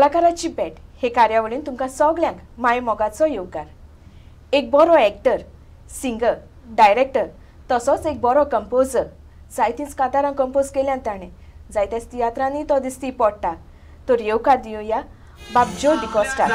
कलाकाराची भेट हे कार्यावळीन तुमकां सगळ्यांक मोगाचो योगकार एक बरो एक्टर सिंगर डायरेक्टर तसोच एक बरो कंपोजर जायतींच कांतारां कंपोज केल्यान ताणें जायत्याच तियात्रांनी तो दिसती पडटा तर येवकार दिवया जो डिकोस्टा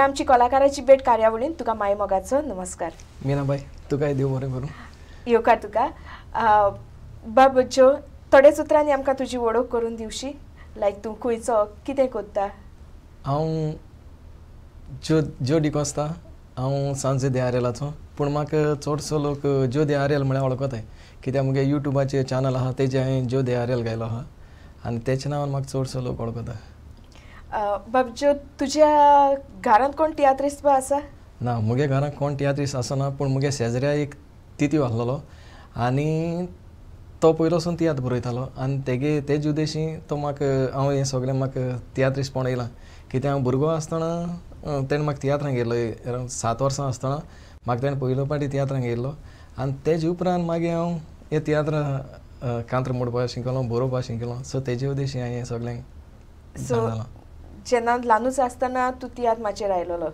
आमची कलाकाराची भेट कार्यावळीन तुका माय मोगाचो नमस्कार मीना मीनाबाई तुका देव बरें करूं का तुका बाब जो थोडेच उतरांनी आमकां तुजी वळख करून दिवशी लायक तूं खंयचो कितें कोत्ता हांव जो ज्यो डिकोस्ता हांव सांजे देहारेलाचो पूण म्हाका चडसो लोक ज्यो देहारेल म्हळ्यार वळखताय कित्याक मुगे युट्यूबाचेर चॅनल आहा तेजे हांवें ज्यो देहारेल गायलो आहा आनी तेच्या नांवान म्हाका चडसो लोक वळखता बाबजू तुझ्या घरांत कोण तियात्रीस बा आसा ना मुगे घरांत कोण तियात्रीस आसना पूण मुगे शेजऱ्या एक तिथी आसलेलो आनी तो पयलोसून तियात्र बरयतालो आनी तेगे तेजे उद्देशी तो म्हाका हांव हें सगळें म्हाका तियात्रीसपण येयलां कित्याक हांव भुरगो आसतना तेणें म्हाका तियात्रांक गेलो सात वर्सां आसतना म्हाका तेणें पयलो पाटी तियात्रांक गेल्लो आनी तेजे उपरांत मागीर हांव हे तियात्रां कांत्र मोडपाक शिकलो बरोवपाक शिकलो सो तेजे उद्देशी हांवें हें सगळें so, जेन्ना ल्हानूच आसतना तूं तियात्र माचेर आयलोलो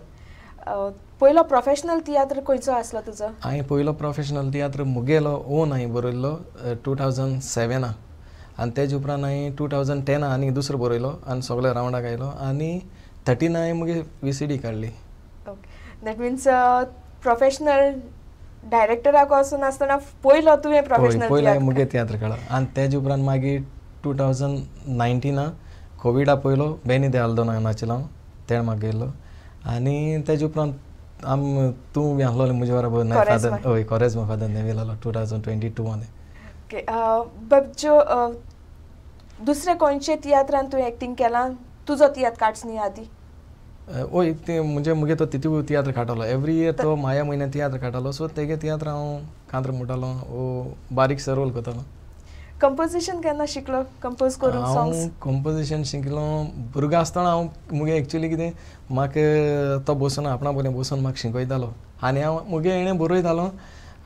पयलो प्रोफेशनल तियात्र खंयचो आसलो तुजो हांवें पयलो प्रोफेशनल तियात्र मुगेलो ओन हांवें बरयल्लो टू थावजंड सेवेना आनी तेजे उपरांत हांवें टू थावजंड टेना आनी दुसरो बरयलो आनी सगळ्या रावंडाक आयलो आनी थर्टीन हांवें मुगे वी सी डी काडली दॅट मिन्स प्रोफेशनल डायरेक्टराक वचून आसतना पयलो तुवें प्रोफेशनल पयलो हांवें मुगे तियात्र काडलो आनी तेजे उपरांत मागीर टू थावजंड नायन्टिना कोविडा पयलो बेनी दयाल दोन नाचिलां तेण म्हाका गेल्लो आनी तेजे उपरांत आम तूं बी मुझे म्हजे बराबर नाय फादर हय कोरेज म्हाका फादर नेवील आहलो two thousand twenty two okay बाबज्यो दुसरे खंयचे तियात्रान तुवें एक्टींग केलां तुजो तियात्र काड्स न्ही आदी ओय ते म्हणजे मुगे तो तितू तियात्र काटालो एवरी इयर तो माया म्हयन्या तियात्र काडटालो सो तेगे तियात्र हांव कांत्र मुटालो ओ बारीक सरोल कोतालो कंपोजिशन केन्ना शिकलो कंपोज करून हांव कंपोजिशन शिकलो भुरगो आसतना हांव मुगे एक्चुली कितें म्हाका तो बसून आपणा बरें बसून म्हाका शिकयतालो आनी हांव मुगे हेणें बरयतालो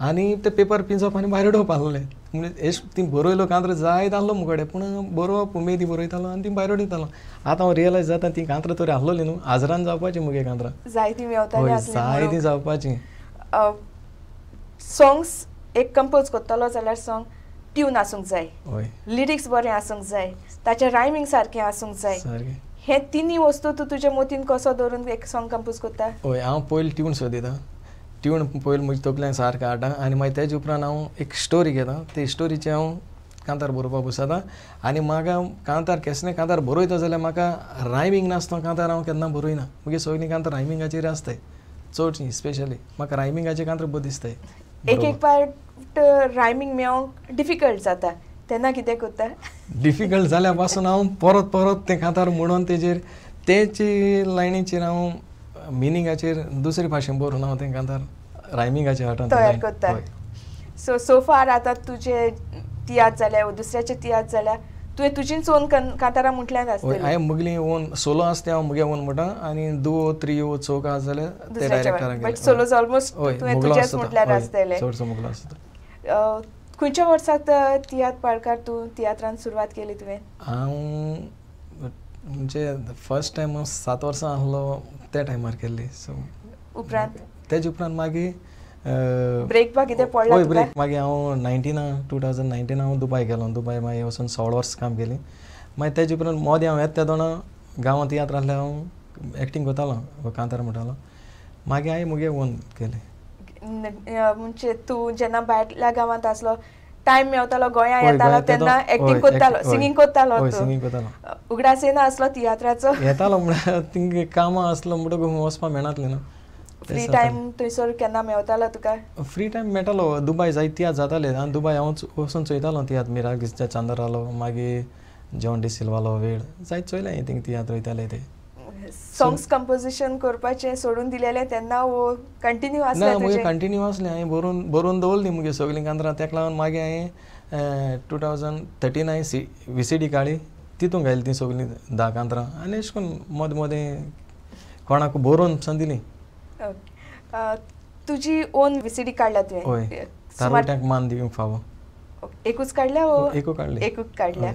आनी ते पेपर पिंजप आनी भायर उडोवप आसलें म्हणजे एश ती बरोयलो कांत्र जायत आहलो मुगडे पूण बरोवप उमेदी बरोयतालो आनी ती भायर उडयतालो आतां हांव रियलायज जाता ती कांत्र तरी आसलोली न्हू आजरान जावपाची मुगे कांत्रां जायती जायती जावपाची सोंग्स एक कंपोज कोत्तालो जाल्यार सोंग ट्यून आसूंक जाय लिरिक्स बरें आसूंक जाय ताचे रायमिंग सारखे आसूंक जाय हे तिनी वस्तू तूं तुज्या मोतीन कसो दवरून एक सॉंग कंपोज करता हय हांव पयलीं ट्यून सोदिता ट्यून पयलीं म्हज्या तकल्यान सारकें हाडटा आनी मागीर तेजे उपरांत हांव एक स्टोरी घेता ते स्टोरीचे हांव कांतार बरोवपाक बसता आनी म्हाका कांतार केसने कांतार बरोयता जाल्यार म्हाका रायमींग नासता कांतार हांव केन्ना बरोयना मुगे सगळीं कांतार रायमिंगाचेर आसताय चडशीं स्पेशली म्हाका रायमिंगाचे कांतार बरें दिसताय एक एक पार्ट रायमींग मेळोंक डिफिकल्ट जाता तेन्ना कितें करता डिफिकल्ट जाल्या पासून हांव परत परत तें खातार म्हणून तेजेर तेचे लायनीचेर हांव मिनिंगाचेर दुसरे भाशेन बरोवन हांव तें खातार रायमिंगाचे हाटान तयार करता सो सो फार आतां तुजे तियात जाल्या दुसऱ्याचे तियात जाल्या तुवें तुजीन ओन कांतारां म्हटल्यार हांवें म्हगली ओन सोलो आसा तें हांव म्हगे ओन म्हणटा आनी दुवो त्रियो चौक आसा जाल्यार ते सोलो ऑलमोस्ट तुवें तुजेच म्हटल्यार आसतले चडसो आसता खंयच्या वर्साक तियात्र पाळकार तूं तियात्रान सुरवात केली तुवें हांव म्हणजे फर्स्ट टायम हांव सात वर्सां आहलो त्या टायमार केल्ली सो उपरांत तेजे उपरांत मागीर ब्रेक बा कितें पडलो हय ब्रेक मागीर हांव नायन्टीना टू थावजंड नायन्टीन हांव दुबाय गेलो दुबाय मागीर वचून सोळा वर्स काम केली मागीर तेजे उपरांत मोदें हांव येता दोना गांवांत तियात्र आहलें हांव एक्टींग कोतालो कांतार म्हणटालो मागीर हांवें मुगे ओन केलें म्हणजे तू जेन्ना भायल्या गांवांत असलो टायम मेवतालो गोंया येतालो तेन्ना एक्टींग कोत्तालो सिंगींग कोत्तालो सिंगींग कोत्तालो उगडास येना आसलो तियात्राचो येतालो म्हणजे तिंग कामां आसलो म्हणटकूच वचपाक मेळनासलें न्हू फ्री टायम थंयसर केन्ना मेवतालो तुका फ्री टायम मेळटालो दुबाय जाय तियात्र जाताले आनी दुबाय हांव वचून चोयतालो तियात्र मिरा चांदर आलो मागीर जॉन डिसिल्वालो वेळ जायत चोयलें थिंग तियात्र वयताले ते सॉंग्स कंपोजिशन करपाचे सोडून दिलेलें तेन्ना वो कंटिन्यू आसलें मुझे कंटिन्यू आसलें हांवें बरोवन बरोवन दवरली मुगे सगळीं कांतरां तेका लागून मागीर हांवें two thousand thirty nine C V C D काळी तितूंत घायली तीं सगळीं धा कांतरां आनी अशें करून मदें मदें कोणाक बरोवन सान दिली तुजी ओन व्ही सी डी काडल्या तुवें हय तारवट्यांक मान दिवंक फावो एकूच काडल्या हो, एकूच काडल्या एकूच काडल्या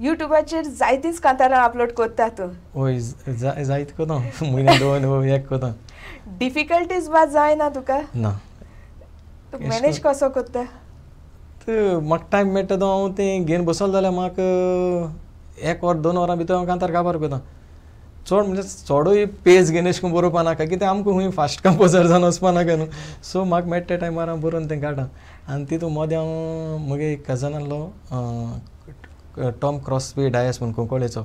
युट्यूबाचेर जायतीच कांतारां अपलोड कोत्ता तूं हय जायत कोता म्हयन्या दोन हो, एक कोता डिफिकल्टीज बा जायना तुका ना तूं मॅनेज कसो कोत्ता म्हाका टायम मेळटा तो हांव तें घेवन बसोल जाल्यार म्हाका एक वर दोन वरां भितर हांव कांतार काबार कोता चड म्हणजे चडूय पेज घेवन अशें करून बरोवपा नाका कित्याक आमकां खूंय फास्ट कंपोजर जावन वचपा नाका न्हू सो म्हाका मेळटा टायमार हांव बरोवन तें काडटा आनी तितूंत मदें हांव म्हगे कजन आहलो टॉम क्रॉसबी डायस म्हण कुंकळ्ळेचो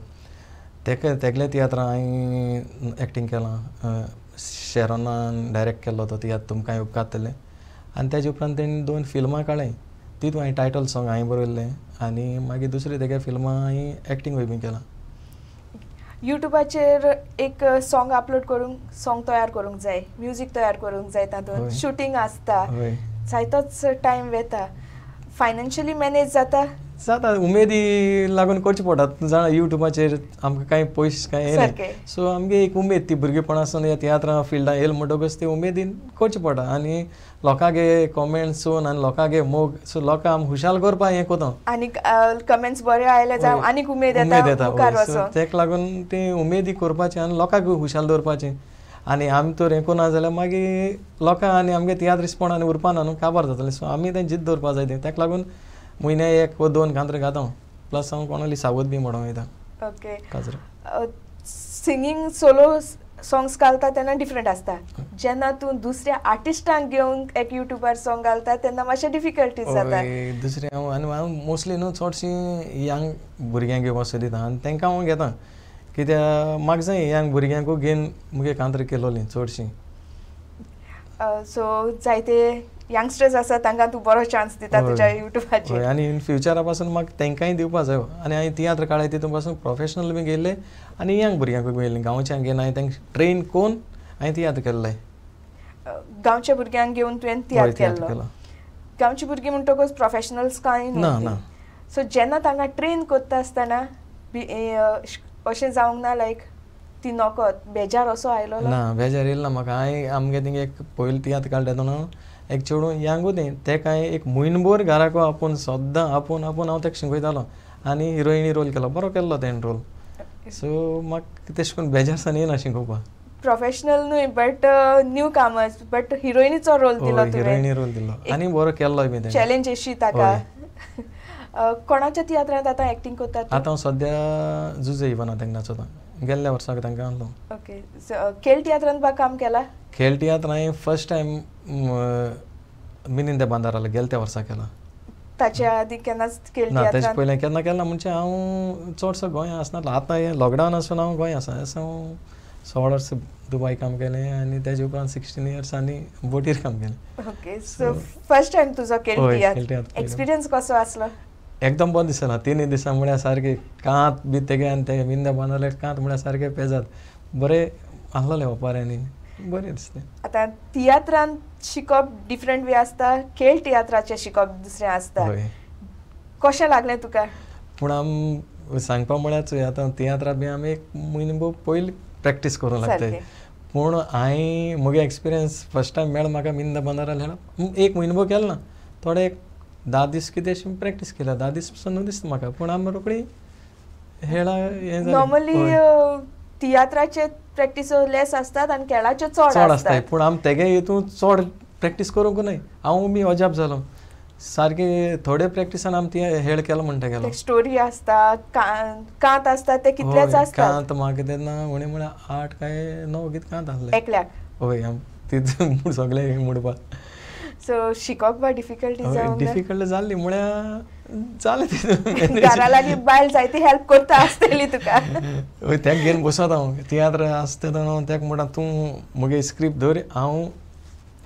तेका तेगले तियात्रां हांवें एक्टींग केलां शेरोनान डायरेक्ट केल्लो तो तियात्र तुमकां उपकारतलें आनी तेजे उपरांत तेणी दोन फिल्मां काडलीं तितूंत हांवें टायटल सॉंग हांवें बरयल्लें आनी मागीर दुसरी तेगे फिल्मां हांवें एक्टींग बी केलां युट्यूबाचेर एक सॉंग अपलोड करूंक सॉंग तयार करूंक जाय म्युजीक तयार करूंक जाय तातूंत शुटींग आसता जायतोच टायम वेता फायनान्शियली मॅनेज जाता जाता उमेदी लागून करचे पडटा जाणा युट्यूबाचेर आमकां कांय पयशे कांय येना सो आमगे एक उमेद ती भुरगेपणासून या तियात्रां फिल्डां येयल म्हणटकच ते उमेदीन करचें पडटा आनी लोकांगे कमेंट्स चोवन आनी लोकांगे मोग सो लोकां आम हुशाल करपा हें कोता आनी कमेंट्स बरे आयले जावं आनीक उमेद उमेद येता तेका लागून तें उमेदी करपाचें आनी लोकांक हुशाल दवरपाचें आनी आमी तर हें करना जाल्यार मागीर लोकां आनी आमगे तियात्र तियात्रीसपण आनी उरपाना न्हू काबार जातलें सो आमी तें जिद्द दवरपा जाय तें ताका लागून મહિને एक व दोन ખાતર ગાતા प्लस हा હું सावध बी म्हणून वयता okay okay singing solo songs घालता तेन्ना डिफरंट आसता जेन्ना तूं दुसऱ्या आर्टिस्टांक घेवन एक युट्यूबार सॉंग घालता तेन्ना मातशे डिफिकल्टीज जाता दुसरें हांव आनी हांव मोस्टली न्हू चडशीं यंग भुरग्यांक घेवन वचूं दिता आनी तेंकां हांव घेता कित्याक म्हाका जाय यंग भुरग्यांकूय घेवन मुगे कांतर केलोलीं चडशीं सो जायते यंगस्टर्स आसा तांकां तूं बरो चान्स दिता तुझ्या युट्यूबाचे आणि इन फ्युचरा पासून म्हाका तेंकांय दिवपा जायो आनी हांवें तियात्र काळे तितून पासून प्रोफेशनल बी गेले आणि यंग भुरग्यांक गेले गांवच्यांक घेवन हांवें तेंक ट्रेन कोन हांवें तियात्र केल्लें गांवच्या भुरग्यांक घेवन तुवें तियात्र केलो गांवची भुरगीं म्हणटकच प्रोफेशनल्स कांय ना ना सो जेन्ना तांकां ट्रेन करता आसतना अशें जावंक ना लायक ती नकत बेजार असो आयलो ना बेजार येल ना म्हाका हांय आमगे तिंगे एक पयलीं तियात काडटा तेन्ना एक चेडूं यांगू दी तेका हांवें एक म्हयनभर घराक आपोवन सद्दां आपोवन आपोवन हांव तेका शिकयतालो आनी हिरोयनी रोल केलो बरो केल्लो तेणें रोल सो म्हाका तेश करून बेजारसान येना शिकोवपा प्रोफेशनल न्हू but new uh, commerce but हिरोयनीचो रोल दिलो हिरोयनी रोल दिलो आनी बरो केल्लो बी चॅलेंज अशी ताका कोणाच्या तियात्रात आता ऍक्टिंग करतात आता हांव सद्या जुजे इवना नाचता गेल्ल्या वर्साक तांकां ओके खेळ तियात्रात बा काम केला खेळ तियात्र हांवें फर्स्ट टायम मिनिंदे बांदाराला गेल्या त्या वर्सा केलां ताच्या आदी केन्नाच खेळ ना तेजे पयलें केन्ना केन्ना म्हणजे हांव चडसो गोंय असना आतां हें लॉकडावन आसून हांव गोंय आसा असो हांव सोळा वर्स दुबय काम केलें आनी तेजे उपरांत सिक्स्टीन इयर्स आणि बोटीर काम केले ओके सो फर्स्ट टायम तुजो खेळ एक्सपिरियन्स कसो असला एकदम बंद दिसना तिनी दिसा म्हळ्यार सारके कांत बी तेगे आनी तेगे बिंदा बांदले कांत म्हळ्यार सारके पेजात बरें आहलोलें ओपाऱ्यांनी बरें दिसलें आतां तियात्रान शिकप डिफरंट वे आसता खेळ तियात्राचें शिकप दुसरें आसता कशें लागलें तुका पूण आम सांगपा म्हळ्यार चोय आतां तियात्रा बी आमी एक म्हयनो पयलीं प्रॅक्टीस करूंक लागताय पूण हांयें म्हगे एक्सपिरियन्स फस्ट टायम मेळ म्हाका मिंदा बांदाराल एक म्हयनो केलो ना थोडे एक धा दीस कितें अशें प्रॅक्टीस केल्या धा दीस पासून न्हू दिसता म्हाका पूण आमी हेळा नॉर्मली तियात्राचे प्रॅक्टीस लेस असतात आणि खेळाचे चड असतात पण पूण तेगे हितून चड प्रॅक्टीस करूंक न्हय हांव मी अजाप जालो सारके थोडे प्रॅक्टिसान आमी ती हेळ केलो म्हणटा गेलो स्टोरी आसता कांत असता ते कितलेच आसता कांत म्हाका तेन्ना उणें म्हळ्यार आठ काय णव गीत कांत आसलें एकल्याक हय तितून सगळे म्हणपाक सो शिकोवपा डिफिकल्टी जावंक डिफिकल्ट जाल्ली म्हळ्यार जालें ते घराला लागीं बायल जायती हेल्प करत आसतली तुका तेका घेवन बसत हांव तियात्र आसता तेन्ना हांव तेका म्हणटा तूं स्क्रिप्ट धर हांव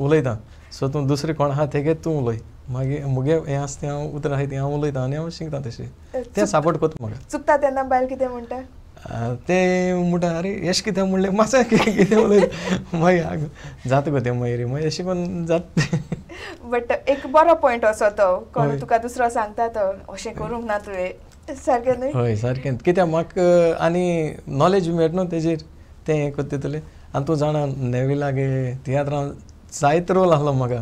उलयतां सो तूं दुसरें कोण आहा तेगे तूं उलय मागीर मुगे हें आसा तें हांव उतरां आहाय तें हांव उलयतां आनी हांव शिकतां तशें तें सापोर्ट करता म्हाका चुकता तेन्ना बायल कितें म्हणटा तें म्हणटा आरे अशें कितें म्हणलें म्हाका कितें म्हणलें मागीर जाता गो तें रे मागीर अशें करून जाता बट एक बरो पॉयंट असो तो कोण तुका दुसरो सांगता तो अशें करूंक ना तुवें सारकें न्हय हय सारकें कित्याक म्हाका आनी नॉलेज मेळटा न्हू तेजेर तें हें कोत्ता तितलें आनी तूं जाणा नेविलागे तियात्रां जायत रोल आहलो म्हाका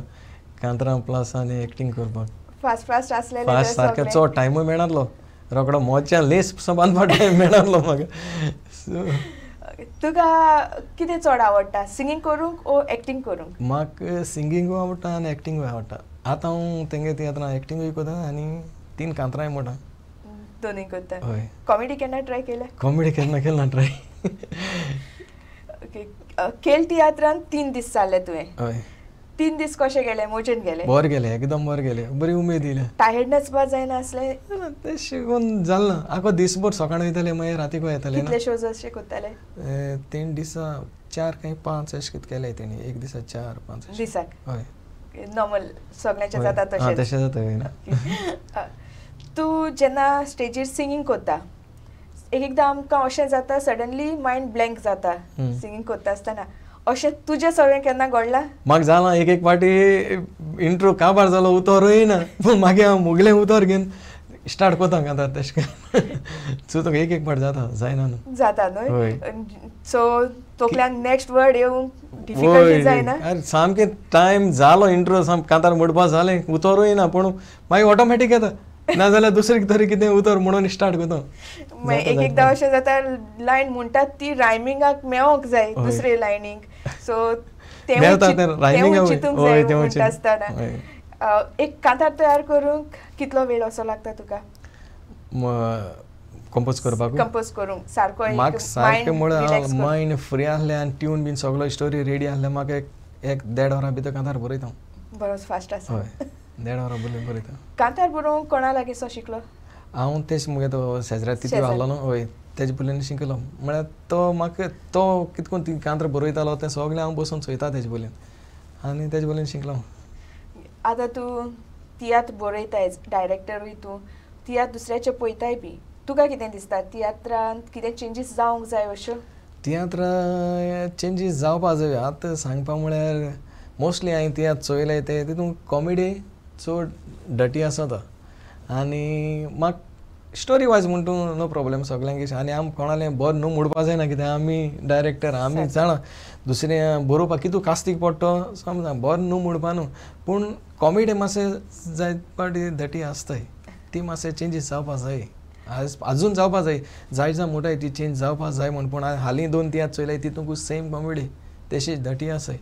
कांतरां प्लस आनी एक्टींग करपाक फास्ट फास्ट आसलें फास्ट सारकें चड टायमूय मेळनासलो रोकडो मोच्या लेस बांदपाक मेळालो म्हाका सो तुका कितें चड आवडटा सिंगींग करूंक ओ एक्टिंग करूंक म्हाका सिंगिंग आवडटा आनी एक्टिंग आवडटा आता हांव तेंगे ती एक्टिंग एक्टिंगूय करता आणि तीन कांतरांय मोडा दोन्ही करता कॉमेडी केन्ना ट्राय केल्या कॉमेडी केन्ना केला ट्राय ओके केल तियात्रान तीन दिस जाले तुवें हय तीन दिस कशे गेले मोजेन गेले बर गेले एकदम बर गेले बरी उमेद येयले टायर्ड नसपा जायना असले ते शिकून ना आखो दिसभर सकाळ वयताले मागीर रातीक येताले कितले शोज अशे कोत्ताले तीन दिसा चार काही पाच अशें कितें केले तेणी एक दिसा चार पाच दिसाक हय नॉर्मल सगळ्याचे जाता तशें तशें जाता ना तू जेन्ना स्टेजीर सिंगींग कोत्ता एक एकदां आमकां अशें जाता सडनली मायंड ब्लँक जाता सिंगींग कोत्ता आसतना अशें तुजें सगळें केन्ना घडलां म्हाका जालां एक एक पाटी इंट्रो काबार जालो उतोर येयना पूण मागीर हांव मुगलें उतोर घेवन स्टार्ट कोता आतां तशें करून सो तुका एक एक पाट जाता जायना न्हू जाता न्हय सो तोकल्यान नेक्स्ट वर्ड येवंक जायना अरे सामकें टायम जालो इंट्रो सामको कांतार मोडपा जालें उतोरूय ना पूण मागीर ऑटोमॅटीक येता नाजाल्यार दुसरे तरी किती उतर म्हणून स्टार्ट करतो एक एकदां अशें जाता लायन म्हणतात ती रायमिंगाक मेळोंक जाय दुसरे लायनीक सो एक कांतार तयार करूंक कितलो वेळ असो लागता तुका कंपोज करपाक कंपोज करूंक सारको म्हाका सारकें फ्री आले आनी ट्यून बीन सगळो स्टोरी रेडी आले म्हाका एक एक देड वरां भितर कांतार बरयता बरोच फास्ट आसा देड वरां बोलीन बरयता कांतार बरो कोणा लागीं सो शिकलो हांव तेश मुगे तो शेजरा तिथे आहलो न्हू हय तेजे बोलीन शिकलो म्हळ्यार तो म्हाका तो कितकोन ती कांतार बरयतालो तें सगळें हांव बसून चोयता तेजे बोलीन आनी तेजे बोलीन शिकलो आतां तूं तियात्र बरयताय डायरेक्टरूय तूं तियात्र दुसऱ्याचे पळयताय बी तुका कितें दिसता तियात्रांत कितें चेंजीस जावंक जाय अश्यो तियात्रां चेंजीस जावपा जाय आतां सांगपा म्हळ्यार मोस्टली हांवें तियात्र चोयलें तें तितून कॉमेडी चड डटी आसोता आनी म्हाका स्टोरी वायज म्हूण तूं नो प्रोब्लेम सगळ्यांक आनी आमी कोणालें बरें न्हू मुडपा जायना कित्याक आमी डायरेक्टर आमी जाणा दुसरें बरोवपा कितू कास्तीक पडटो समजा बरें न्हू मुडपा न्हू पूण कॉमेडी मातशें जाय पाटी धटी आसताय ती मातशें चेंजीस जावपा जाय आज आजून जावपा जाय जाय जा म्हणटाय ती चेंज जावपा जाय म्हण पूण हालीं दोन तियात चोयलाय तितूंकूच सेम कॉमेडी तशीच धटी आसाय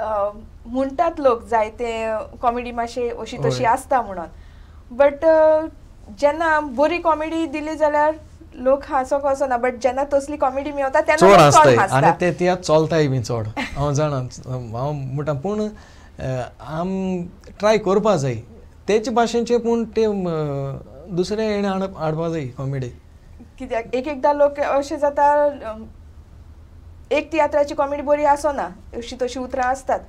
म्हणटात लोक जायते कॉमेडी मातशे अशी तशी आसता म्हणून बट जेन्ना बरी कॉमेडी दिली जाल्यार लोक हांसो कसो बट जेन्ना तसली कॉमेडी मेळटा तेन्ना ते त्या चलताय बी चड हांव जाणा हांव म्हणटा पूण आम ट्राय करपा जाय तेच भाषेचे पूण ते दुसरे येणे हाडपा जाय कॉमेडी कित्याक एक एकदा लोक अशें जाता एक तियात्राची कॉमेडी बरी ना अशी तशी उतरां असतात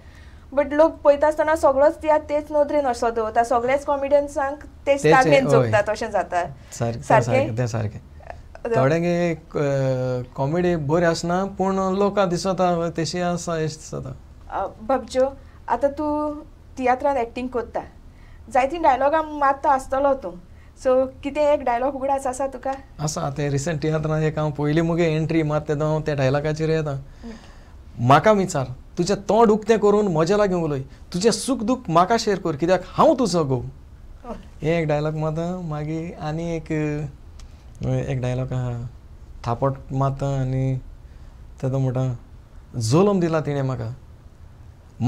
बट लोक पळयता आसतना सगळोच तियात्र तेच नोदरेन असो दवरता सगळेच कॉमेडियन्सांक तेच तारखेन जोगतात अशें जाता सारकें सारकें कॉमेडी बरी आसना पूण लोकां दिसता तशी आसा अशें दिसता बाबज्यो आतां तूं तियात्रान एक्टींग कोत्ता जायतीं डायलॉगां मारता आसतलो तूं सो कितें एक डायलॉग उगडास आसा तुका आसा तें रिसंट तियात्रान एक हांव पयलीं मुगे एंट्री मात तेदो हांव त्या डायलॉगाचेर येता म्हाका विचार तुजें तोंड उक्तें करून म्हजे लागीं उलय तुजें सुख दूख म्हाका शेअर कर कित्याक हांव तुजो गो हे एक डायलॉग मात मागीर आनी एक एक डायलॉग आहा थापट मात आनी तेदो म्हणटा जोलम दिला तिणें म्हाका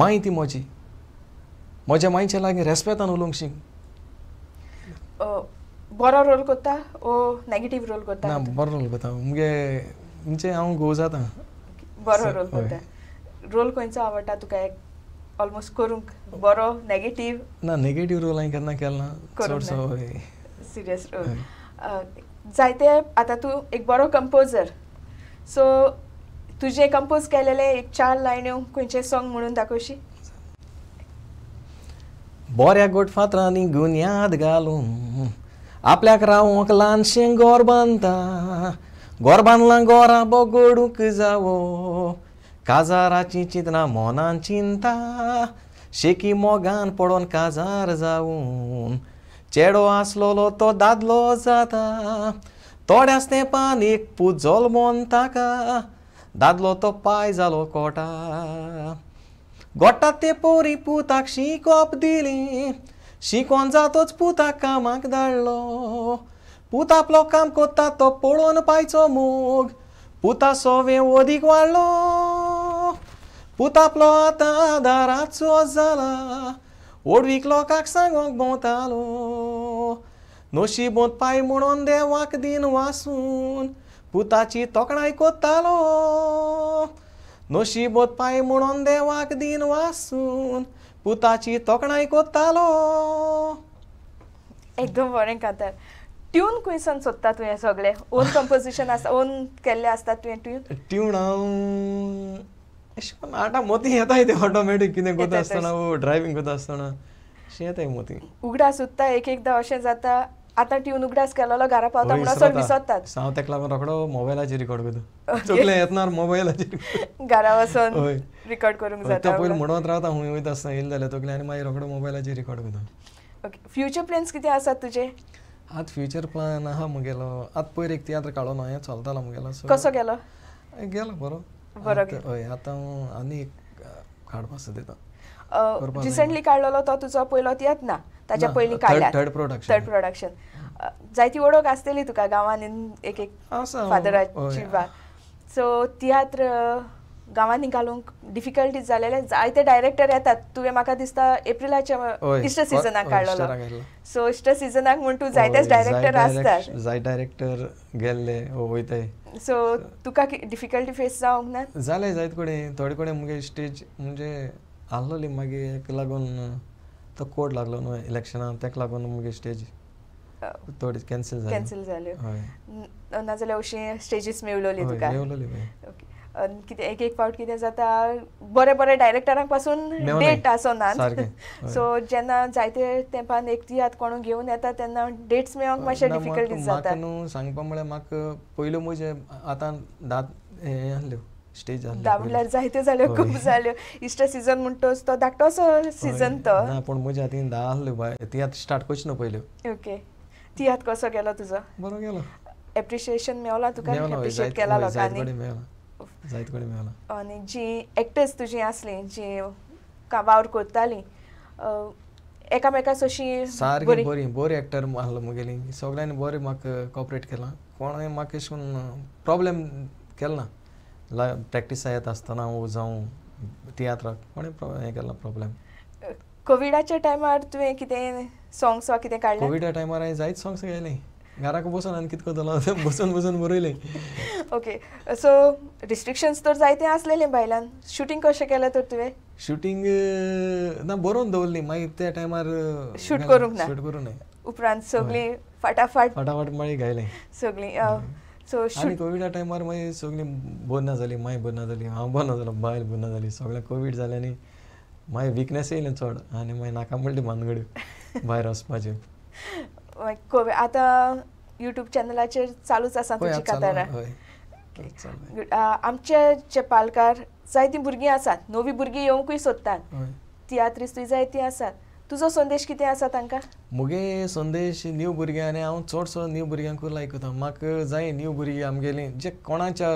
माय ती म्हजी म्हज्या मायचे लागीं रेस्पेतान उलोवंक शिक बरो रोल कोता ओ नेगेटिव रोल कोता ना बरो रोल कोता मुगे म्हणजे हांव गो जाता बरो रोल कोता रोल खंयचो आवडटा तुका एक ऑलमोस्ट करूंक बरो नेगेटिव ना नेगेटिव रोल हांवें केन्ना केलो ना चडसो सिरियस रोल जायते आतां तूं एक बरो कंपोजर सो तुजे कंपोज केलेले एक चार लायन्यो खंयचे सॉंग म्हणून दाखोवशी बोऱ्या गोटफातरांनी याद घालूं आपल्याक रावंक ल्हानशें गोर बांदता गोर बांदलां गोरा बोगोडूंक जावो काजाराची चिंतना मोनान चिंता शेकी मोगान पडोन काजार जावून चेडो आसलोलो तो दादलो जाता थोड्या तेंपान एक पुजोल मोन ताका दादलो तो पाय जालो कोटा गोटा ते पोरी पुताक शिकोप दिली și conza toți puta camac darlo, puta plocam cotato polon mug, puta sove odigualo, puta ploata ațu-o zala, orvi clocac sangong botalo. nu și bont pai muron de oac din oasun, puta ci tocnai cotalo, nu și bot pai muron de oac din oasun, पुताची तोकणाय कोत्तालो एकदम बरें कातर tune खंयसून सोदता तुवें सगळें on composition आसा on केल्लें आसता तुवें ट्यून ट्यून हांव अशें करून आतां मोती येताय ते ऑटोमॅटीक कितें करता आसतना ओ करता आसतना अशें येताय मोती उघडा सोदता एक एकदां अशें जाता आता आतां ट्युनुगडास केलोलो घरा पावता म्हणून चड विसरतात हांव तेका लागून रोखडो मोबायलाचेर रिकॉर्ड करता सगळें येतनार मोबायलाचेर घरा वचोन रिकॉर्ड करूंक जाता पयलीं म्हणत रावता हूंय वयता आसतना येयलें जाल्यार तकलें आनी मागीर रोखडो मोबायलाचेर रिकॉर्ड करता ओके फ्युचर प्लॅन्स कितें आसात तुजे आतां फ्युचर प्लॅन आहा मुगेलो आतां पयर एक तियात्र काडलो हें चलतालो मुगेलो कसो गेलो गेलो बरो बरो हय आतां हांव आनी एक काडपाक रिसेंटली काढलेला तो तुजो पयलो तियात ना ताच्या पयलीं काढला थर्ड प्रोडक्शन थर्ड प्रोडक्शन जायती ओळख आसतली तुका गावांनी एक एक फादराची बा सो तियात्र गांवांनी घालूंक डिफिकल्टीज जालेले जायते डायरेक्टर येतात तुवें म्हाका दिसता एप्रिलाच्या इश्ट सिजनाक काडलेलो सो इश्ट सिजनाक म्हण तूं जायतेच डायरेक्टर आसतात जाय डायरेक्टर गेल्ले वयताय सो तुका डिफिकल्टी फेस जावंक ना जाले जायत कडेन थोडे कडेन मुगे स्टेज म्हणजे आसलोली मागीर एक लागून तो कोड लागलो न्हू इलेक्शनाक तेका लागून मुगे स्टेज थोडी कॅन्सील कॅन्सल कॅन्सील जाल्यो नाजाल्यार अशी स्टेजीस मेवलोली तुका मेवलोली ओके कितें एक एक फावट कितें जाता बरे बरे डायरेक्टरांक पासून डेट ना सो जेन्ना जायते तेंपान एक आतां कोण घेवन येता तेन्ना डेट्स मेळोंक मातशें डिफिकल्टीज जाता न्हू सांगपा म्हळ्यार म्हाका पयलू म्हजें आतां दात हें आसल्यो स्टेज दामल्यार जायते जाल्यो खूब जाल्यो इश्ट सिजन म्हणटोच तो धाकटोसो सिजन तो ना पूण म्हज्या हातीन धा आसल्यो बाय तियात स्टार्ट कोच ना पयल्यो ओके तियात कसो गेलो तुजो बरो गेलो एप्रिशिएशन मेवला तुका एप्रिशिएट केला लोकांनी जायत कोणी मेवला आनी जी ऍक्टर्स तुजी आसली जी वावर कोताली एकामेका सोशी सारकी बरी बरी एक्टर आसलो मुगेली सगळ्यांनी बरे म्हाका कॉपरेट केलां कोणी म्हाका अशें प्रॉब्लेम केला ना ला प्रॅक्टिस येत असताना जावं तियात्राक कोणें हें केला प्रॉब्लेम कोविडाच्या टायमार तुवें कितें सोंग्स वा कितें काडलें कोविडा टायमार हांवें जायत सोंग्स गायलें घराक बसून आनी कितको करतलो बसून बसून बरयलें ओके सो रिस्ट्रिक्शन्स तर जायते आसलेलें बायलान शूटिंग कशें केलें तर तुवें शूटिंग ना बरोवन दवरली मागीर त्या टायमार शूट करूंक ना शूट करूंक ना उपरांत सगळी फाटाफाट फटाफट मागीर गायलें सगळीं सो आणि कोविडा टायमार मागीर सगळीं बोना जाली माय बोना जाली हांव बोना जालो बायल बोना जाली सगळें कोवीड जालें आनी मागीर विकनेस येयलें चड आनी मागीर नाका म्हणलें मानगड भायर वचपाचें कोवीड आतां युट्यूब चॅनलाचेर चालूच आसा तुजी कातारां आमचे जे पालकार जायतीं भुरगीं आसात नवीं भुरगीं येवंकूय सोदतात तियात्रीस जायतीं आसात तुजो संदेश कितें आसा तांकां मुगे संदेश न्यू भुरग्यां आनी हांव चडसो नीव भुरग्यांकूच लायकता म्हाका जाय नीव भुरगीं आमगेलीं जे कोणाच्या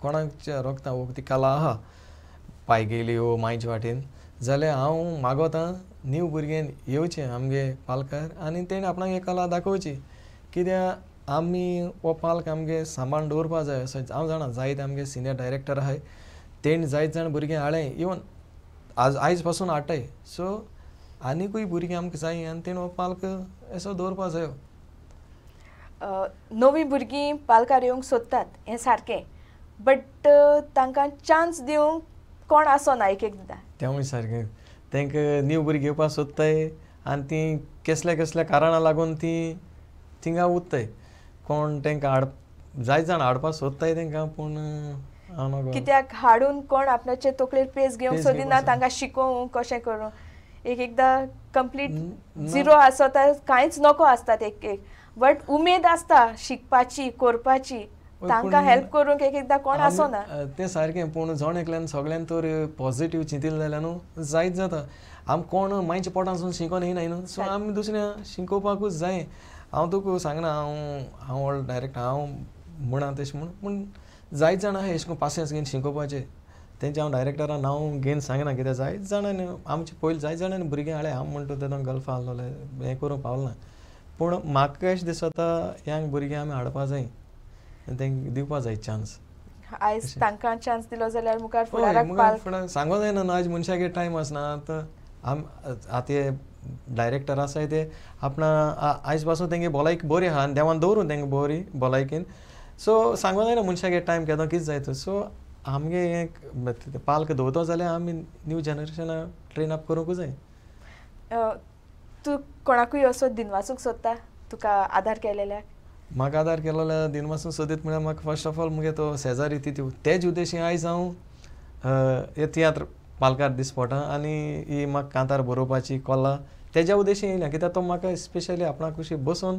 कोणाच्या रोखता वो हो, ती कला आहा पायगेली वो हो, मांयचे वाटेन जाल्यार हांव मागोता नीव भुरगें येवचें आमगे पालकार आनी तेणें आपणाक हे कला दाखोवची कित्याक आमी हो पालक आमगे सांबाळून दवरपा जाय असो हांव जाणा जायत आमगे सिनियर डायरेक्टर आहाय तेणें जायत जाण भुरगें हाडलें इवन आज आयज पासून हाडटाय सो आनीकूय भुरगीं आमकां जायी आनी तेणें हो पालक असो दवरपा जायो नवीं भुरगीं पालकार येवंक सोदतात हें सारकें बट तांकां चान्स दिवंक कोण ना एक एकदां तेवूय सारकें तांकां नीव भुरगीं येवपाक सोदताय आनी तीं कसल्या कसल्या कारणां लागून तीं थिंगा उत्ताय कोण तांकां हाड जाय जाण हाडपाक सोदताय तांकां पूण कित्याक हाडून कोण आपणाचे तकलेर पेज घेवंक सोदिना तांकां शिकोवंक कशें करूं एक एकदा कंप्लीट झिरो आसता कांयच नको असतात एक एक बट उमेद असता शिकपाची कोरपाची तांकां हेल्प करूंक एक एकदां कोण आसना तें सारकें पूण जोण एकल्यान सगल्यान तर पॉझिटिव्ह चिंतिल जाल्यार न्हू जायत जाता आम कोण मायचे पोटांसून शिकोन येयनाय न्हू सो आमी दुसऱ्या शिकोवपाकूच जाय हांव तुका सांगना हांव हांव डायरेक्ट हांव म्हणा तशें म्हूण पूण जायत जाणां अशें करून पासयेंस घेवन शिकोवपाचें तेंचे हांव डायरेक्टरा नांव घेवन सांगना कित्याक जायत जाणांनी आमचे पयलीं जायत जाणांनी भुरगे हाडलें हांव म्हणटा तेदोन गल्फ आसलोले हें करूंक पावलें ना पूण म्हाका अशें दिसता यांग भुरगीं आमी हाडपा जाय आनी तेंकां दिवपा जाय चान्स आयज तांकां चान्स दिलो जाल्यार मुखार फुडें सांगो जायना आयज मनशागेर टायम आसना आतां आम आतां डायरेक्टर आसाय ते आपणा आयज पासून तेंगे भलायकी बरी आहा आनी देवान दवरून तेंगे बरी भलायकीन सो सांगो जायना मनशागेर टायम केदो कितें जाय तो सो आमगे हे पालक दवरतो जाल्यार आमी न्यू जनरेशना ट्रेन अप करूंकूच जाय तूं कोणाकूय असो दिनवासूंक सोदता तुका आदार केलेल्याक म्हाका आदार दिन दिनवासून सोदीत म्हळ्यार म्हाका फस्ट ऑफ ऑल मुगे तो शेजारी ती तेज उद्देशी आयज हांव हे तियात्र पालकार दीस आनी ही म्हाका कांतार बरोवपाची कोला तेज्या उद्देशी येयल्या कित्याक तो म्हाका स्पेशली आपणाक अशी बसून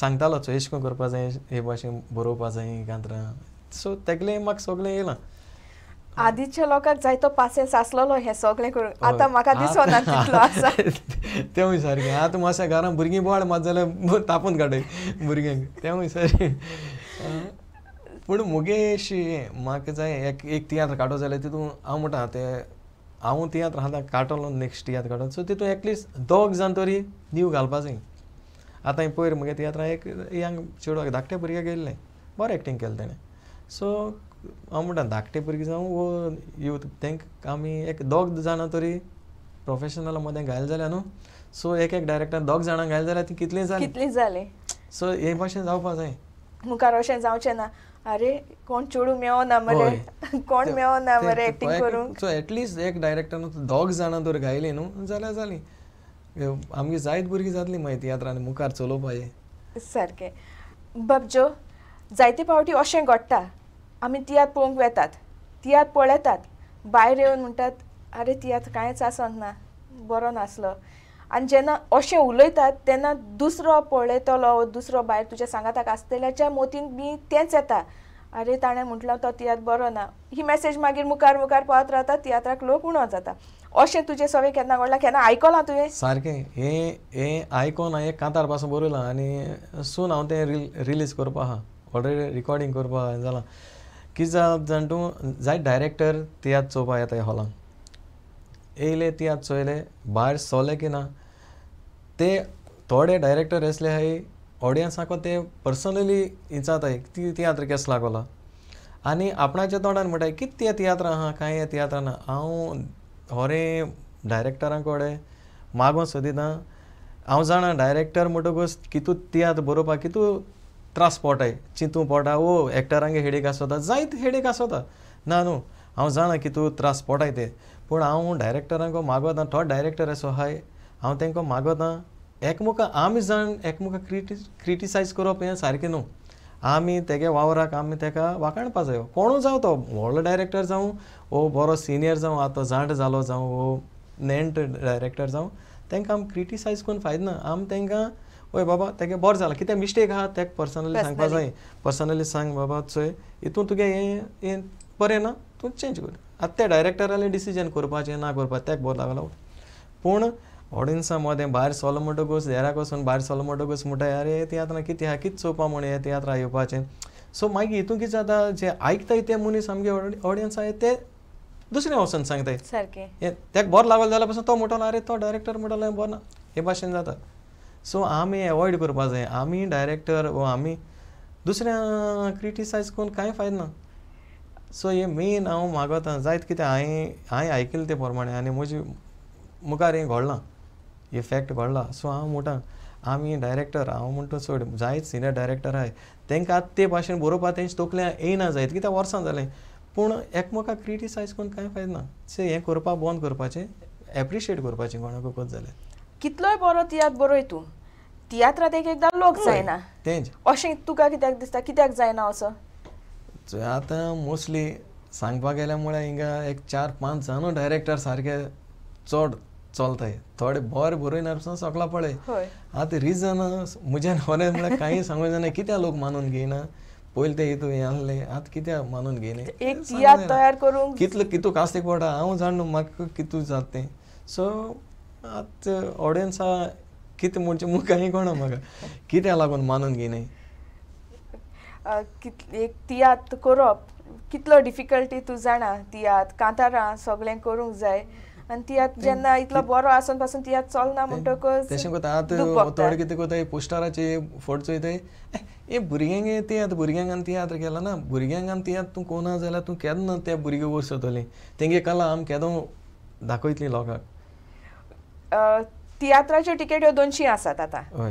सांगतालो चो करपा जाय हे भाशेन बरोवपा जाय कांतरां सो तेगले म्हाका सगळें येयलां आदीच्या लोकांक जायतो पासेंस आसलेलो हें सगळें करून आतां म्हाका दिसून तितलो आसा तेवूय सारकें आतां मातशें घरां भुरगीं बोवाळ मात जाल्यार तापून काडय भुरग्यांक तेवूय सारकें पूण मुगे अशी म्हाका जाय एक एक तियात्र काडो जाल्यार तितून हांव म्हणटा तें हांव तियात्र आतां काडटलो नेक्स्ट तियात्र काडून सो तितून एटलिस्ट दोग जाण तरी नीव घालपा जाय आतां पयर मुगे तियात्रां एक यांग चेडवाक धाकट्या भुरग्याक गेल्लें बरें एक्टींग केलें तेणें सो हांव म्हणटा धाकटे भुरगीं जावं वो यूथ तांकां आमी एक दोग जाणां तरी प्रोफेशनल मदें घायल जाल्यार न्हू सो एक एक डायरेक्टर दोग जाणां घायल जाल्यार ती कितलीं जाली कितलीं जालीं सो हे भाशेन जावपा जाय मुखार अशें जावचें ना अरे कोण चेडूं मेळोना मरे कोण मेळोना मरे एक्टींग करूंक सो एटलीस्ट एक डायरेक्टर दोग जाणां तर गायलीं न्हू जाल्यार जालीं आमगे जायत भुरगीं जातलीं माहिती तियात्रांनी मुखार चलोवपाचें सारकें बाबजो जायते फावटी अशें घडटा आमी तियात पळोवंक वेतात तियात पळयतात भायर येवन म्हणटात आरे तियात कांयच आसोंक ना बरो नासलो आनी जेन्ना अशें उलयतात तेन्ना दुसरो पळयतलो दुसरो भायर तुज्या सांगाताक आसतल्याच्या मोतीन बी तेंच येता आरे ताणें म्हटलं तो तियात बरो ना ही मॅसेज मागीर मुखार मुखार पावत रावता तियात्राक लोक उणो जाता अशें तुजें सगळें केन्ना घडलां केन्ना आयकलां तुवें सारकें हें हें आयकोन हांवें कांतार पासून बरयलां आनी सून हांव तें रिलीज करपा आहा ऑलरेडी रिकॉर्डींग करपा जालां कितें जाल जाणटू जायत डायरेक्टर तियात चोवपा येताय हॉलांत येयले तियात चोयले भायर सोले की ना ते थोडे डायरेक्टर असले हाय ऑडियन्साक ते पर्सनली इचाताय ती तियात्र केस लागोला आनी आपणाच्या तोंडान म्हणटाय कित तें तियात्र आहा कांय हें तियात्र ना हांव होरें डायरेक्टरां कोडे मागोन सोदितां हांव जाणा डायरेक्टर म्हणटकूच कितू तियात्र बरोवपाक कितू त्रास पोटाय चिंतू पोटा ओ रांगे हेडेक आसोता जायत हेडेक आसोता ना न्हू हांव जाणा की तूं त्रास पोटाय ते पूण हांव डायरेक्टरांक मागोता थोड डायरेक्टर असो हाय हांव तांकां मागोता एकमुखा आमी जाण एकमुखा क्रिटी क्रिटिसायज करप हें सारकें न्हू आमी तेगे वावराक आमी तेका वाखाणपा जायो कोणू जावं तो व्हडलो डायरेक्टर जावं ओ बरो सिनियर जावं आतां जाण जालो जावं वो नेंट डायरेक्टर जावं तांकां आमी क्रिटिसायज करून फायदो ना आमी तांकां ओय बाबा तेगे बोर जाला कित्याक मिस्टेक आहा तेका पर्सनली सांगपा जाय पर्सनली सांग बाबा चोय हितून तुगे हें हें बरें ना तूं चेंज कर आतां त्या डायरेक्टराले डिसिजन करपाचे ना करपा तेका बोर लागलो पूण ऑडियन्सा मदें भायर सोलो म्हणटकूच देराक वचून भायर सोलो म्हणटकूच म्हणटाय अरे तियात्रां कितें आहा कितें चोवपा म्हूण हें तियात्रां येवपाचें सो मागीर हितून कितें जाता जे आयकताय ते मनीस आमगे ऑडियन्स आहाय ते दुसरे वचून सांगताय के तेक बरो लागलो जाल्यार पासून तो म्हणटलो अरे तो डायरेक्टर म्हणटलो बरो ना हे भाशेन जाता सो आमी एवॉयड करपा जाय आमी डायरेक्टर वो आमी दुसऱ्या क्रिटिसायज करून कांय फायद ना सो हे मेन हांव मागत जायत कितें हांवें हांवें आयकिल्लें ते प्रमाणे आनी म्हजी मुखार हें घोडलां हे फॅक्ट घडला सो हांव म्हणटा आमी डायरेक्टर हांव म्हणटा चड जायत सिनियर डायरेक्टर आहाय तांकां आतां ते भाशेन बरोवपा तेंचे तोकल्या येयना जायत कित्याक वर्सां जालें पूण एकमेकाक क्रिटिसायज करून कांय फायदो ना सो हें करपा बंद करपाचें एप्रिशिएट करपाचें कोणाकूच जालें कितलोय बरो तियात्र बरोय तूं तियात्रात एक एकदा लोक जायना तेच अशें तुका कित्याक दिसता कित्याक जायना असो आतां मोस्टली सांगपाक गेल्या म्हळ्यार हिंगा एक चार पांच जाणू डायरेक्टर सारके चड चलताय थोडे बोर बरोयनारसून सोगला पळय आतां रिजन म्हज्यान खरें म्हळ्यार कांय सांगूं जायना कित्याक लोक मानून घेयना पयलीं ते हितू हें आसले आतां कित्याक मानून घेयना एक तयार करूंक कितलो कितू कास्तीक पडटा हांव जाण म्हाका कितू जाता तें सो आत ऑडियन्सा कितें म्हणचें मुखार कोणा म्हाका कित्या लागून मानून घेयनाय एक तियात करप कितलो डिफिकल्टी तूं जाणा तियात कांतारां सगळें करूंक जाय आनी तियात जेन्ना इतलो बरो आसून पासून तियात चलना म्हणटकच तशें कोता आतां थोडे कितें कोताय पोस्टराचे फोट चोयताय हे भुरग्यांक तियात भुरग्यांक आनी तियात्र केला ना भुरग्यांक आमी तियात तूं कोना जाल्यार तूं केन्ना त्या भुरगे वयर सोदतलें तेंगे कला आमी केदो दाखयतली लोकांक तियात्राच्यो ह्यो दोनशी आसात आतां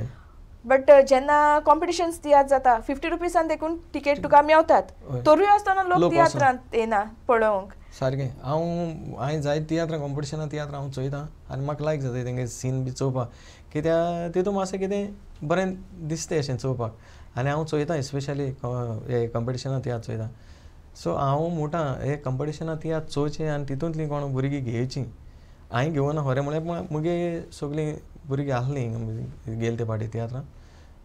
बट जेन्ना कॉम्पिटिशन तियात्र जाता फिफ्टी रुपीसान देखून तिकेट तुका मेवतात तरूय आसतना लोक तियात्रांत येना पळोवंक सारकें हांव हांवें जाय तियात्रां कॉम्पिटिशन तियात्रां हांव चोयतां आनी म्हाका लायक जाता तेंगे सीन बी चोवपाक कित्याक तितून मातशें कितें बरें दिसता अशें चोवपाक आनी हांव चोयतां स्पेशली हे कॉम्पिटिशनां तियात्र चोयतां सो हांव म्हणटा हे कॉम्पिटिशनां तियात्र चोवचें आनी तितूंतलीं कोण भुरगीं घेवचीं हांवें घेवन खरें म्हळ्यार पूण मुगे सगळीं भुरगीं आसलीं गेले ते पाटी तियात्रां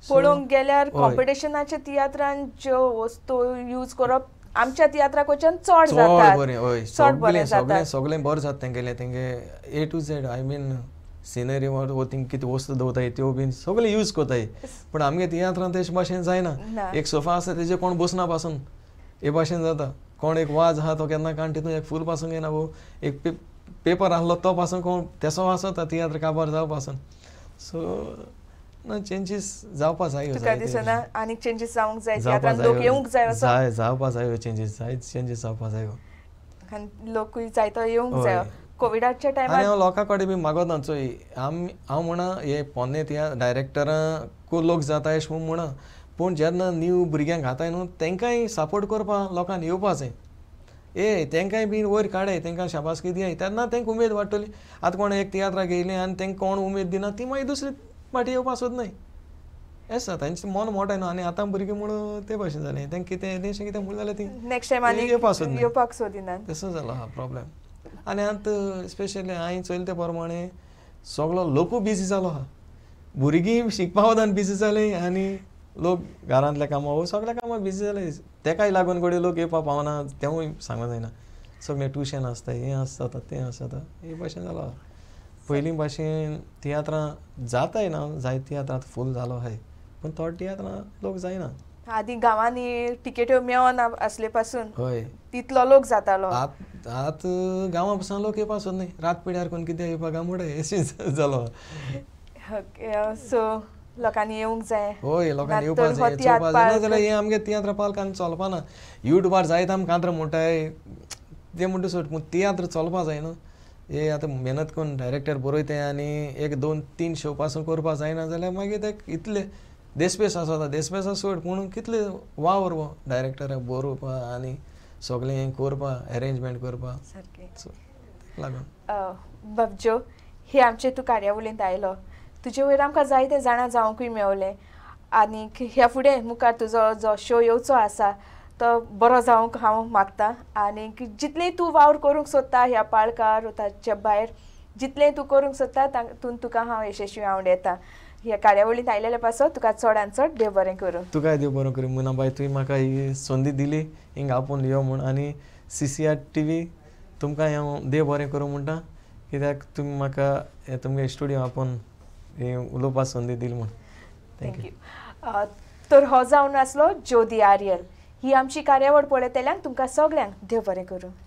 पळोवंक गेल्यार कॉम्पिटिशनाच्या तियात्रान ज्यो वस्तू यूज करप आमच्या तियात्रा चड चड बरें सगळें सगळें बरें जाता तेंगेलें तेंगे A to Z I mean scenery वर वो थिंग कितें वस्तू दवरताय त्यो बीन सगळें यूज कोताय पूण आमगे तियात्रां तेश भाशेन जायना एक सोफा आसा तेजे कोण बसना पासून हे भाशेन जाता कोण एक वाज आहा तो केन्ना काण तितून एक फूल पासून येना वो एक पेपर आसलो तो पासून कोण तेसो आसोता तियात्र काबार जावपा पासून सो ना चेंजीस जावपा हो हो. जाय काय दिसना आनीक चेंजीस जावंक जाय लोक येवंक जाय असो जाय जावपा जाय चेंजीस जाय चेंजीस जावपा जाय आनी लोकूय जायतो येवंक जाय कोविडाच्या टायमार हांव हो, लोकां कडेन बी मागोत ना चोय आमी हांव म्हणा हे पोन्ने त्या को लोक जाता एश म्हूण म्हणा पूण जेन्ना न्यू भुरग्यांक घाताय न्हू तेंकांय सपोर्ट करपा लोकांनी येवपा जाय ए तेंकाय बीन वयर काडय तेंकां शाबासकी दियाय तेन्ना तेंक उमेद वाडटली आतां कोण एक तियात्राक येयलें आनी तेंकां कोण उमेद दिना ती मागीर दुसरे फाटी येवपा सोदनाय येस जाता तेंचें मन मोठें न्हू आनी आतां भुरगीं म्हूण ते भशेन जालें तें कितें तेंशें कितें म्हूण जाल्यार ती नेक्स्ट टायम आनी येवपाक सोदना येवपाक सोदिना तसो जालो आहा प्रोब्लेम आनी आतां स्पेशली हांयें ते प्रमाणे सगलो लोकू बिजी जालो आहा भुरगीं शिकपा वदान बिजी जालें आनी लोक घरांतल्या कामां हो सगल्या कामां बिजी जाले तेकाय लागून कोडे लोक येवपा पावना तेवूय सांगो जायना सगळें ट्युशन आसता हें आस जाता तें आस जाता हे भाशेन जालो पयलीं भाशेन तियात्रां जाताय ना जाय तियात्रां फूल जालो हाय पूण थोडे तियात्रां लोक जायना आदी गांवांनी टिकेट्यो मेळना असले पासून हय तितलो लोक जातालो आत गांवां पासून लोक येवपा सोद न्ही रात पिड्यार कोण कितें येवपा गांव मुडे एशीच जालो सो लोकांनी येवंक जाय होय लोकांनी येवपा जाय चोवपा जाय नाजाल्यार हें आमगे तियात्र पालकान चलपा ना युट्यूबार जायत आमकां कांत्र म्हणटाय ते म्हणटा सोड पूण तियात्र चलपा जाय न्हू हे आतां मेहनत करून डायरेक्टर बरोयताय आनी एक दोन तीन शो पासून करपा जायना जाल्यार मागीर तेक इतले देसपेस आसा आतां देसपेसा सोड पूण कितले वावर वो डायरेक्टराक बरोवपा आनी सगळें करपा अरेंजमेंट करपा सारकें लागून बाबजो हे आमचे तूं कार्यावळींत आयलो तुजे वयर आमकां जायते जाणां जावंकूय मेवलें आनीक ह्या फुडें मुखार तुजो जो शो येवचो आसा तो बरो जावंक हांव मागतां आनीक जितलें तूं वावर करूंक सोदता ह्या पाळकार ताच्या भायर जितलें तूं करूंक सोदता तातूंत तुका हांव यशस्वी हांव येता ह्या कार्यावळींत आयलेले पासून तुका चडान चड देव बरें करूं तुका देव बरें करूं मुना बाय तुवें म्हाका ही संदी दिली हिंगा आपोवन यो म्हूण आनी C C R T V तुमकां हांव देव बरें करूं म्हणटा कित्याक तुमी म्हाका तुमगे स्टुडियो आपोवन उलोपा संदी दिली म्हणून थँक्यू तर हो जावन आसलो ज्योती आर्यल ही आमची कार्यावळ पळयतल्यान तुमकां सगळ्यांक देव बरें करूं